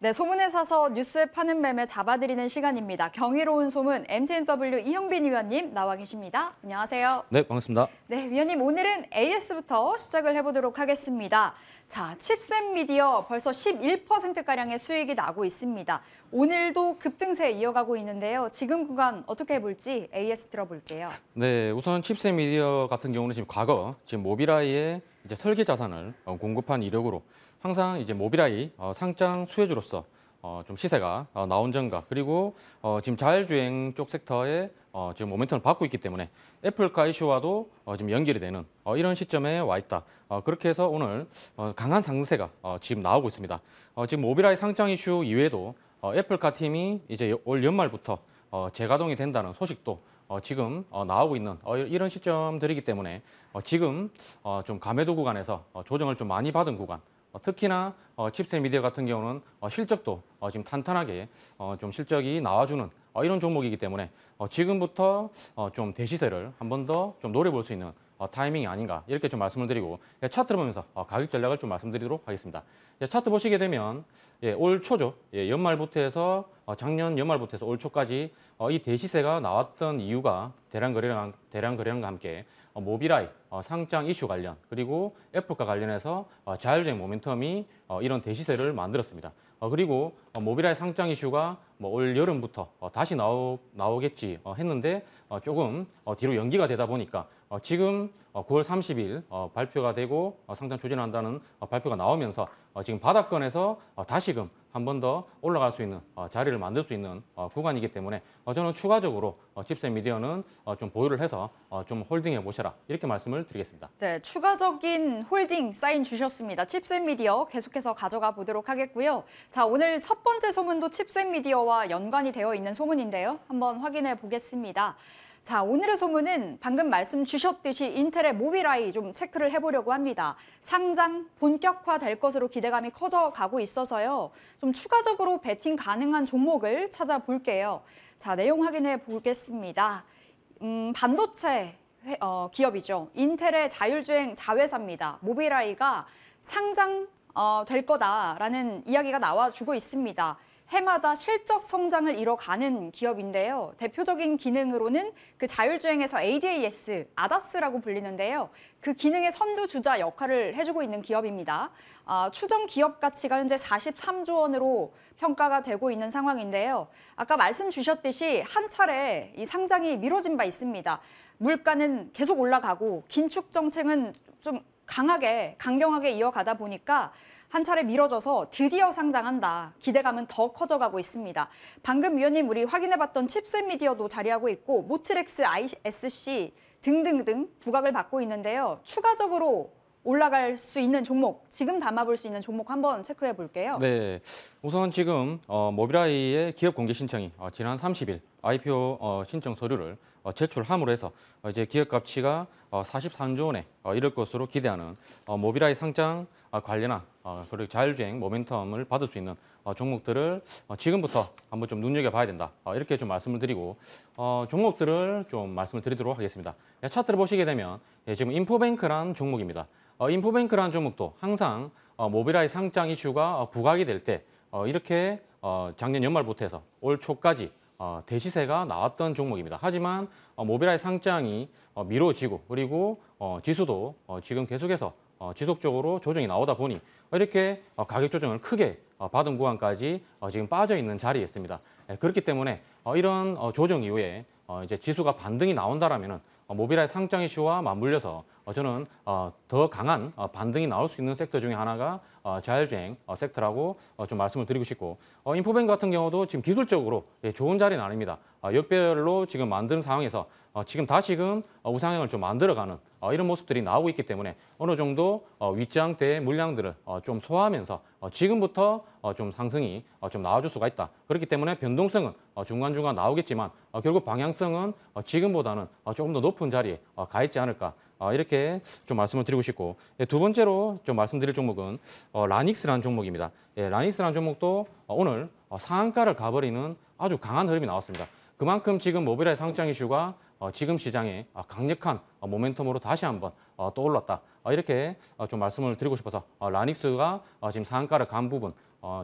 네, 소문에 사서 뉴스에 파는 매매 잡아드리는 시간입니다. 경이로운 소문 MTNW 이형빈 위원님 나와 계십니다. 안녕하세요. 네, 반갑습니다. 네, 위원님 오늘은 AS부터 시작을 해보도록 하겠습니다. 자, 칩셋 미디어 벌써 11%가량의 수익이 나고 있습니다. 오늘도 급등세 이어가고 있는데요. 지금 구간 어떻게 볼지 AS 들어볼게요. 네, 우선 칩셋 미디어 같은 경우는 지금 과거 지금 모빌아이의 이제 설계 자산을 어, 공급한 이력으로 항상 이제 모빌아이 어, 상장 수혜주로서 어, 좀 시세가 어, 나온 점과 그리고 어, 지금 자율주행 쪽 섹터에 어, 지금 모멘텀을 받고 있기 때문에 애플카 이슈와도 어, 지금 연결이 되는 어, 이런 시점에 와 있다. 어, 그렇게 해서 오늘 어, 강한 상세가 승 어, 지금 나오고 있습니다. 어, 지금 모빌라이 상장 이슈 이외에도 어, 애플카 팀이 이제 올 연말부터 어, 재가동이 된다는 소식도 어, 지금 어, 나오고 있는 어, 이런 시점들이기 때문에 어, 지금 어, 좀 감회도 구간에서 어, 조정을 좀 많이 받은 구간 어, 특히나 어, 칩세 미디어 같은 경우는 어, 실적도 어, 지금 탄탄하게 어, 좀 실적이 나와주는 어, 이런 종목이기 때문에 어, 지금부터 어, 좀 대시세를 한 번 더 좀 노려볼 수 있는 어, 타이밍이 아닌가 이렇게 좀 말씀을 드리고 예, 차트를 보면서 어, 가격 전략을 좀 말씀드리도록 하겠습니다. 예, 차트 보시게 되면 예, 올 초죠. 예, 연말부터 해서 어, 작년 연말부터 해서 올 초까지 어, 이 대시세가 나왔던 이유가 대량 거래량 대량 거래량과 함께 어, 모비라이 어, 상장 이슈 관련 그리고 애플과 관련해서 어, 자율주행 모멘텀이 이런 대시세를 만들었습니다. 그리고 모비라이 상장 이슈가 뭐 올 여름부터 다시 나오, 나오겠지 했는데 조금 뒤로 연기가 되다 보니까 지금 9월 30일 발표가 되고 상장 추진한다는 발표가 나오면서 지금 바닥권에서 다시금 한번더 올라갈 수 있는 어, 자리를 만들 수 있는 어, 구간이기 때문에 어, 저는 추가적으로 집세 미디어는 좀 보유를 해서 좀 홀딩해 보셔라 이렇게 말씀을 드리겠습니다. 네, 추가적인 홀딩 사인 주셨습니다. 집세 미디어 계속해서 가져가 보도록 하겠고요. 자, 오늘 첫 번째 소문도 칩셋 미디어와 연관이 되어 있는 소문인데요. 한번 확인해 보겠습니다. 자, 오늘의 소문은 방금 말씀 주셨듯이 인텔의 모빌아이 좀 체크를 해보려고 합니다. 상장 본격화 될 것으로 기대감이 커져가고 있어서요. 좀 추가적으로 베팅 가능한 종목을 찾아볼게요. 자, 내용 확인해 보겠습니다. 음, 반도체 어, 기업이죠. 인텔의 자율주행 자회사입니다. 모빌아이가 상장 어, 될 거다라는 이야기가 나와주고 있습니다. 해마다 실적 성장을 이뤄가는 기업인데요. 대표적인 기능으로는 그 자율주행에서 ADAS, a d a s 라고 불리는데요. 그 기능의 선두주자 역할을 해주고 있는 기업입니다. 아, 추정 기업 가치가 현재 43조 원으로 평가가 되고 있는 상황인데요. 아까 말씀 주셨듯이 한 차례 이 상장이 미뤄진 바 있습니다. 물가는 계속 올라가고 긴축 정책은 좀 강하게 강경하게 이어가다 보니까 한 차례 미뤄져서 드디어 상장한다. 기대감은 더 커져가고 있습니다. 방금 위원님 우리 확인해봤던 칩셋 미디어도 자리하고 있고 모트렉스 ISC 등등등 부각을 받고 있는데요. 추가적으로 올라갈 수 있는 종목, 지금 담아볼 수 있는 종목 한번 체크해 볼게요. 네, 우선 지금 어, 모빌아이의 기업 공개 신청이 어, 지난 30일 IPO 어, 신청 서류를 어, 제출함으로 해서 어, 이제 기업 가치가 43조 원에 이를 것으로 기대하는 모빌아이 상장 관련한 그리고 자율주행 모멘텀을 받을 수 있는 종목들을 지금부터 한번 좀 눈여겨봐야 된다 이렇게 좀 말씀을 드리고 종목들을 좀 말씀을 드리도록 하겠습니다. 예, 차트를 보시게 되면 예, 지금 인포뱅크란 종목입니다. 인포뱅크란 종목도 항상 모빌아이 상장 이슈가 부각이 될 때 이렇게 작년 연말부터 해서 올 초까지 어, 대시세가 나왔던 종목입니다. 하지만 어, 모빌아의 상장이 어, 미뤄지고 그리고 지수도 지금 계속해서 지속적으로 조정이 나오다 보니 이렇게 가격 조정을 크게 받은 구간까지 지금 빠져 있는 자리에 있습니다. 예, 그렇기 때문에 이런 조정 이후에 이제 지수가 반등이 나온다라면은 어, 모빌아의 상장 이슈와 맞물려서 어, 저는 어, 더 강한 반등이 나올 수 있는 섹터 중에 하나가 자율주행 섹터라고 좀 말씀을 드리고 싶고 인포뱅 같은 경우도 지금 기술적으로 예, 좋은 자리는 아닙니다. 역별로 지금 만드는 상황에서 지금 다시금 우상향을 좀 만들어가는 이런 모습들이 나오고 있기 때문에 어느 정도 윗장대의 물량들을 좀 소화하면서 지금부터 좀 상승이 좀 나와줄 수가 있다. 그렇기 때문에 변동성은 중간중간 나오겠지만 결국 방향성은 지금보다는 조금 더 높은 높은 자리에 아, 가 있지 않을까 아, 이렇게 좀 말씀을 드리고 싶고 예, 두 번째로 좀 말씀드릴 종목은 어, 라닉스라는 종목입니다. 예, 라닉스라는 종목도 어, 오늘 어, 상한가를 가버리는 아주 강한 흐름이 나왔습니다. 그만큼 지금 모빌의 상장 이슈가 지금 시장에 아, 강력한 모멘텀으로 다시 한번 떠올랐다. 이렇게 좀 말씀을 드리고 싶어서 라닉스가 지금 상한가를 간 부분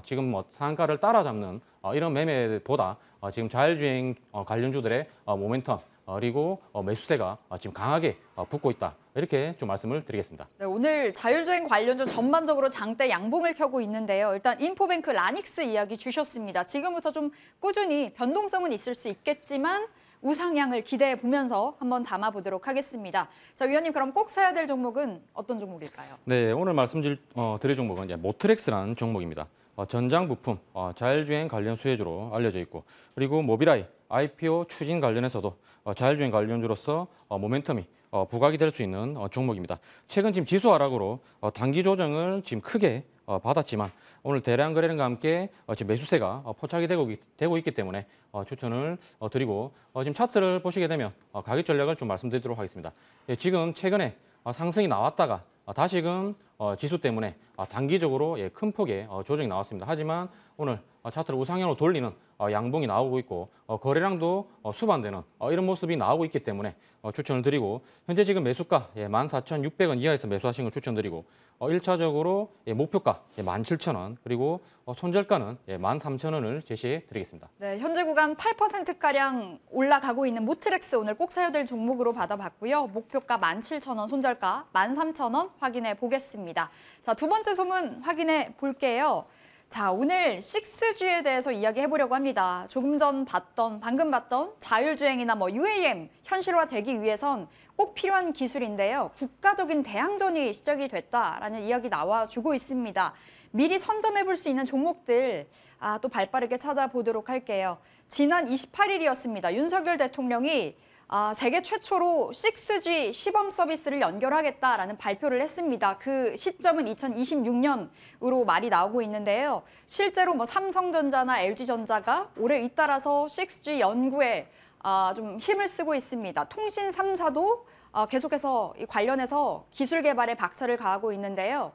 지금 뭐 상한가를 따라잡는 이런 매매보다 지금 자율주행 관련주들의 모멘텀 어, 그리고 어, 매수세가 어, 지금 강하게 붙고 있다. 이렇게 좀 말씀을 드리겠습니다. 네, 오늘 자율주행 관련주 전반적으로 장대 양봉을 켜고 있는데요. 일단 인포뱅크 라닉스 이야기 주셨습니다. 지금부터 좀 꾸준히 변동성은 있을 수 있겠지만 우상향을 기대해 보면서 한번 담아보도록 하겠습니다. 자, 위원님 그럼 꼭 사야 될 종목은 어떤 종목일까요? 네, 오늘 말씀드릴 어, 종목은 모트렉스라는 종목입니다. 어, 전장 부품, 어, 자율주행 관련 수혜주로 알려져 있고 그리고 모빌아이, IPO 추진 관련해서도 어, 자율주행 관련주로서 모멘텀이 부각이 될 수 있는 종목입니다. 최근 지금 지수 하락으로 단기 조정을 지금 크게 받았지만 오늘 대량 거래량과 함께 지금 매수세가 포착이 되고, 되고 있기 때문에 추천을 드리고 지금 차트를 보시게 되면 가격 전략을 좀 말씀드리도록 하겠습니다. 예, 지금 최근에 상승이 나왔다가 아, 다시금 어, 지수 때문에 아, 단기적으로 예, 큰 폭의 어, 조정이 나왔습니다. 하지만 오늘 어, 차트를 우상향으로 돌리는 양봉이 나오고 있고 거래량도 수반되는 이런 모습이 나오고 있기 때문에 추천을 드리고 현재 지금 매수가 14,600원 예, 이하에서 매수하신 걸 추천드리고 1차적으로 예, 목표가 17,000원 그리고 손절가는 13,000원을 제시해 드리겠습니다. 네, 현재 구간 8%가량 올라가고 있는 모트렉스 오늘 꼭 사야 될 종목으로 받아봤고요. 목표가 17,000원, 손절가 13,000원, 확인해 보겠습니다. 자, 두 번째 소문 확인해 볼게요. 자, 오늘 6G에 대해서 이야기해 보려고 합니다. 조금 전 봤던, 방금 봤던 자율주행이나 뭐 UAM 현실화되기 위해선 꼭 필요한 기술인데요. 국가적인 대항전이 시작이 됐다라는 이야기 나와주고 있습니다. 미리 선점해 볼 수 있는 종목들 아, 또 발빠르게 찾아보도록 할게요. 지난 28일이었습니다. 윤석열 대통령이 아, 세계 최초로 6G 시범 서비스를 연결하겠다라는 발표를 했습니다. 그 시점은 2026년으로 말이 나오고 있는데요. 실제로 뭐 삼성전자나 LG전자가 올해 잇따라서 6G 연구에 아, 좀 힘을 쓰고 있습니다. 통신 3사도 아, 계속해서 이 관련해서 기술 개발에 박차를 가하고 있는데요.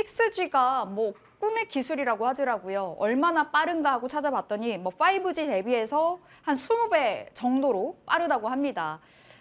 6G가 뭐 꿈의 기술이라고 하더라고요. 얼마나 빠른가 하고 찾아봤더니 뭐 5G 대비해서 한 20배 정도로 빠르다고 합니다.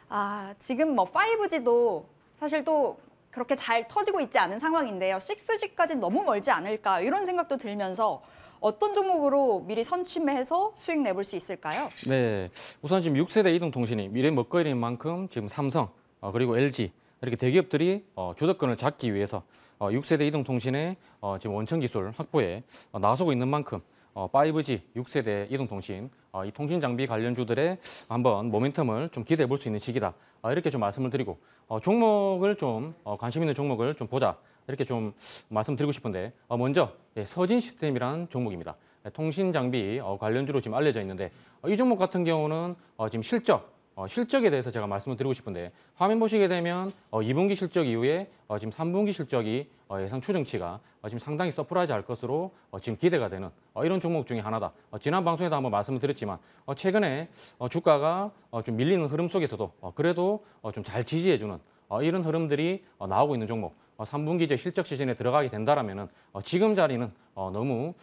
아, 지금 뭐 5G도 사실 또 그렇게 잘 터지고 있지 않은 상황인데요. 6G까지 너무 멀지 않을까 이런 생각도 들면서 어떤 종목으로 미리 선침해서 수익 내볼 수 있을까요? 네, 우선 지금 6세대 이동통신이 미래 먹거리인 만큼 지금 삼성 어, 그리고 LG 이렇게 대기업들이 어, 주도권을 잡기 위해서 어, 6세대 이동통신의 어, 지금 원천 기술 확보에 어, 나서고 있는 만큼 어, 5G 6세대 이동통신 어, 이 통신 장비 관련주들의 한번 모멘텀을 좀 기대해 볼 수 있는 시기다 어, 이렇게 좀 말씀을 드리고 어, 종목을 좀 어, 관심 있는 종목을 좀 보자 이렇게 좀 말씀드리고 싶은데 어, 먼저 예, 서진 시스템이란 종목입니다. 예, 통신 장비 어, 관련주로 지금 알려져 있는데 어, 이 종목 같은 경우는 어, 지금 실적 어, 실적에 대해서 제가 말씀을 드리고 싶은데 화면 보시게 되면 어, 2분기 실적 이후에 어, 지금 3분기 실적이 어, 예상 추정치가 어, 지금 상당히 서프라이즈할 것으로 어, 지금 기대가 되는 어, 이런 종목 중에 하나다. 어, 지난 방송에도 한번 말씀을 드렸지만 어, 최근에 어, 주가가 어, 좀 밀리는 흐름 속에서도 어, 그래도 어, 좀잘 지지해주는 어, 이런 흐름들이 어, 나오고 있는 종목. 3분기제 어, 실적 시즌에 들어가게 된다라면은 어, 지금 자리는 어, 너무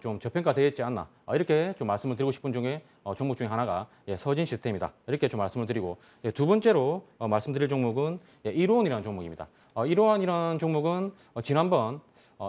좀 저평가되어 있지 않나 이렇게 좀 말씀을 드리고 싶은 중에 종목 중에 하나가 예, 서진 시스템이다 이렇게 좀 말씀을 드리고 예, 두 번째로 말씀드릴 종목은 이로원이라는 예, 종목입니다. 이로원이라는 종목은 지난번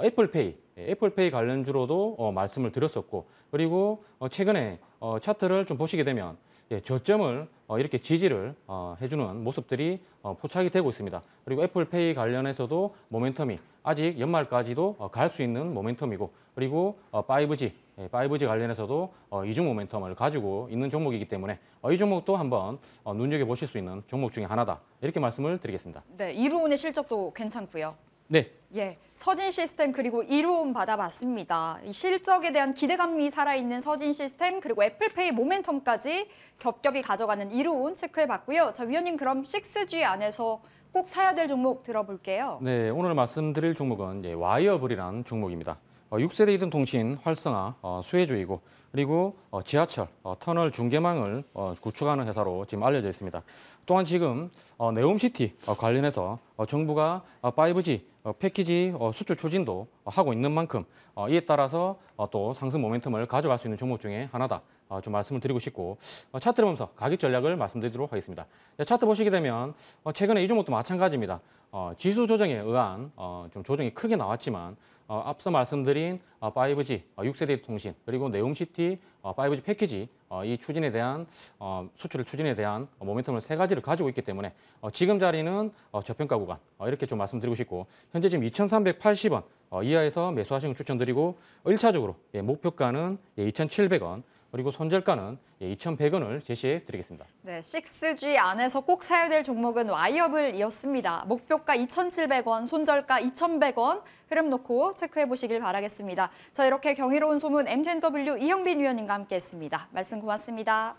애플페이 예, 애플페이 관련주로도 어, 말씀을 드렸었고 그리고 어, 최근에 어, 차트를 좀 보시게 되면 예, 저점을 어, 이렇게 지지를 어, 해주는 모습들이 어, 포착이 되고 있습니다. 그리고 애플페이 관련해서도 모멘텀이 아직 연말까지도 어, 갈수 있는 모멘텀이고 그리고 어, 5G, 예, 5G 관련해서도 어, 이중 모멘텀을 가지고 있는 종목이기 때문에 어, 이 종목도 한번 어, 눈여겨보실 수 있는 종목 중에 하나다 이렇게 말씀을 드리겠습니다. 네, 이로운의 실적도 괜찮고요. 네. 예. 서진 시스템 그리고 이루움 받아봤습니다. 이 실적에 대한 기대감이 살아있는 서진 시스템 그리고 애플페이 모멘텀까지 겹겹이 가져가는 이루움 체크해봤고요. 자 위원님 그럼 6G 안에서 꼭 사야 될 종목 들어볼게요. 네, 오늘 말씀드릴 종목은 예, 와이어블이라는 종목입니다. 어, 6세대 이든 통신 활성화 어, 수혜주이고 그리고 어, 지하철 어, 터널 중계망을 어, 구축하는 회사로 지금 알려져 있습니다. 또한 지금 어, 네옴시티 어, 관련해서 어, 정부가 어, 5G 어, 패키지 어, 수출 추진도 하고 있는 만큼 어, 이에 따라서 또 상승 모멘텀을 가져갈 수 있는 종목 중에 하나다. 좀 말씀을 드리고 싶고 차트 를 보면서 가격 전략을 말씀드리도록 하겠습니다. 차트 보시게 되면 최근에 이 종목도 마찬가지입니다. 지수 조정에 의한 좀 조정이 크게 나왔지만 어, 앞서 말씀드린 어, 5G, 어, 6세 대 통신, 그리고 네옴시티 어, 5G 패키지 어, 이 추진에 대한 어, 수출 추진에 대한 어, 모멘텀을 세 가지를 가지고 있기 때문에 어, 지금 자리는 어, 저평가 구간 어, 이렇게 좀 말씀드리고 싶고 현재 지금 2,380원 어, 이하에서 매수하시는 걸 추천드리고 1차적으로 어, 예, 목표가는 예, 2,700원 그리고 손절가는 2,100원을 예, 제시해 드리겠습니다. 네, 6G 안에서 꼭 사야 될 종목은 와이어블이었습니다. 목표가 2,700원, 손절가 2,100원 흐름 놓고 체크해 보시길 바라겠습니다. 자, 이렇게 경이로운 소문 MZW 이형빈 위원님과 함께했습니다. 말씀 고맙습니다.